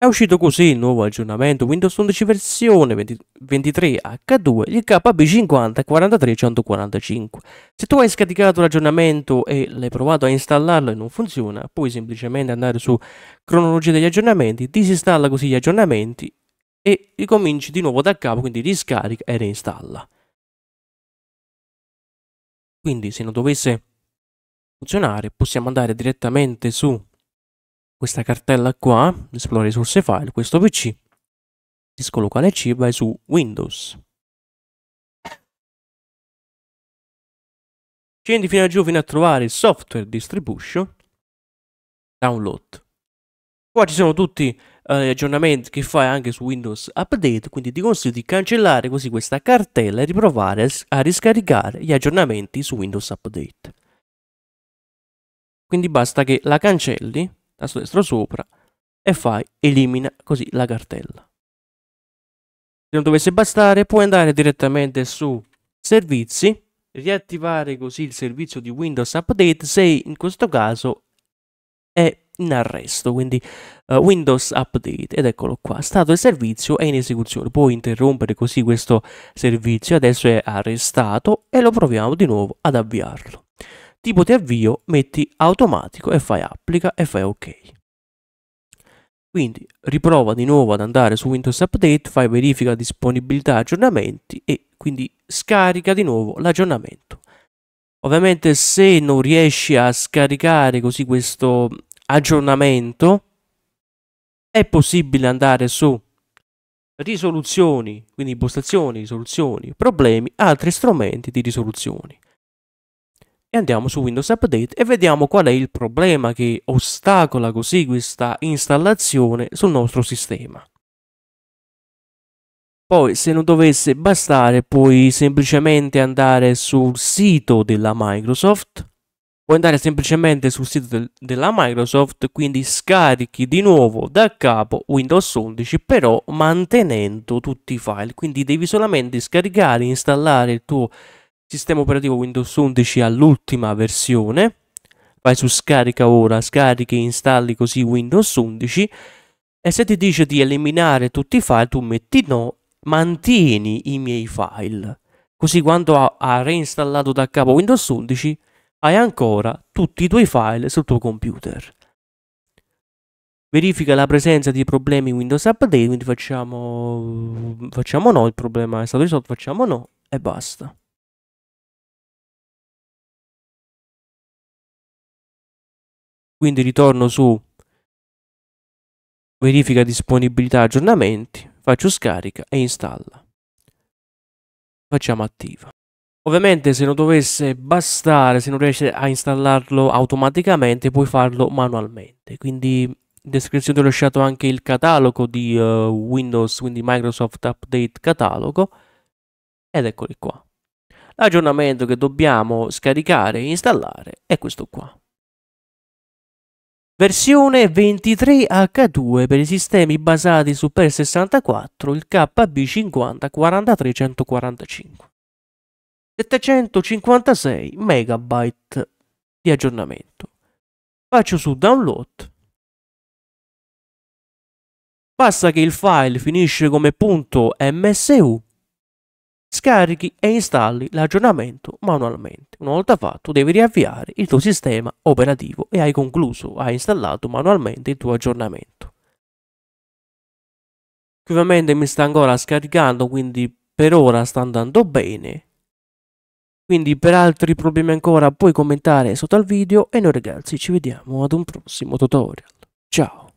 È uscito così il nuovo aggiornamento Windows 11 versione 23H2, il KB50 43145. Se tu hai scaricato l'aggiornamento e l'hai provato a installarlo e non funziona, puoi semplicemente andare su cronologia degli aggiornamenti, disinstalla così gli aggiornamenti e ricominci di nuovo da capo, quindi riscarica e reinstalla. Quindi se non dovesse funzionare possiamo andare direttamente su questa cartella qua, esplora risorse file, questo PC, disco locale C, vai su Windows. Scendi fino a giù fino a trovare software distribution, download. Qua ci sono tutti eh, gli aggiornamenti che fai anche su Windows Update, quindi ti consiglio di cancellare così questa cartella e di provare a riscaricare gli aggiornamenti su Windows Update. Quindi basta che la cancelli tasto destro sopra e fai elimina così la cartella. Se non dovesse bastare puoi andare direttamente su servizi, riattivare così il servizio di Windows Update se in questo caso è in arresto, quindi uh, Windows Update ed eccolo qua, stato del servizio è in esecuzione, puoi interrompere così questo servizio, adesso è arrestato e lo proviamo di nuovo ad avviarlo tipo di avvio metti automatico e fai applica e fai ok. Quindi riprova di nuovo ad andare su Windows Update, fai verifica disponibilità aggiornamenti e quindi scarica di nuovo l'aggiornamento. Ovviamente se non riesci a scaricare così questo aggiornamento è possibile andare su risoluzioni, quindi impostazioni, risoluzioni, problemi, altri strumenti di risoluzioni e andiamo su Windows Update e vediamo qual è il problema che ostacola così questa installazione sul nostro sistema. Poi se non dovesse bastare puoi semplicemente andare sul sito della Microsoft, puoi andare semplicemente sul sito del, della Microsoft, quindi scarichi di nuovo da capo Windows 11 però mantenendo tutti i file, quindi devi solamente scaricare e installare il tuo sistema operativo Windows 11 all'ultima versione, vai su scarica ora, scarichi, e installi così Windows 11 e se ti dice di eliminare tutti i file tu metti no, mantieni i miei file. Così quando ha, ha reinstallato da capo Windows 11 hai ancora tutti i tuoi file sul tuo computer. Verifica la presenza di problemi Windows Update, quindi facciamo, facciamo no, il problema è stato risolto, facciamo no e basta. quindi ritorno su verifica disponibilità aggiornamenti, faccio scarica e installa. Facciamo attiva. Ovviamente se non dovesse bastare, se non riesce a installarlo automaticamente, puoi farlo manualmente. Quindi in descrizione ho lasciato anche il catalogo di uh, Windows, quindi Microsoft Update Catalogo. Ed eccoli qua. L'aggiornamento che dobbiamo scaricare e installare è questo qua. Versione 23H2 per i sistemi basati su PER 64, il KB50 43145. 756 MB di aggiornamento. Faccio su download. Basta che il file finisce come punto .msu Scarichi e installi l'aggiornamento manualmente. Una volta fatto devi riavviare il tuo sistema operativo e hai concluso, hai installato manualmente il tuo aggiornamento. Ovviamente mi sta ancora scaricando, quindi per ora sta andando bene. Quindi per altri problemi ancora puoi commentare sotto al video e noi ragazzi ci vediamo ad un prossimo tutorial. Ciao!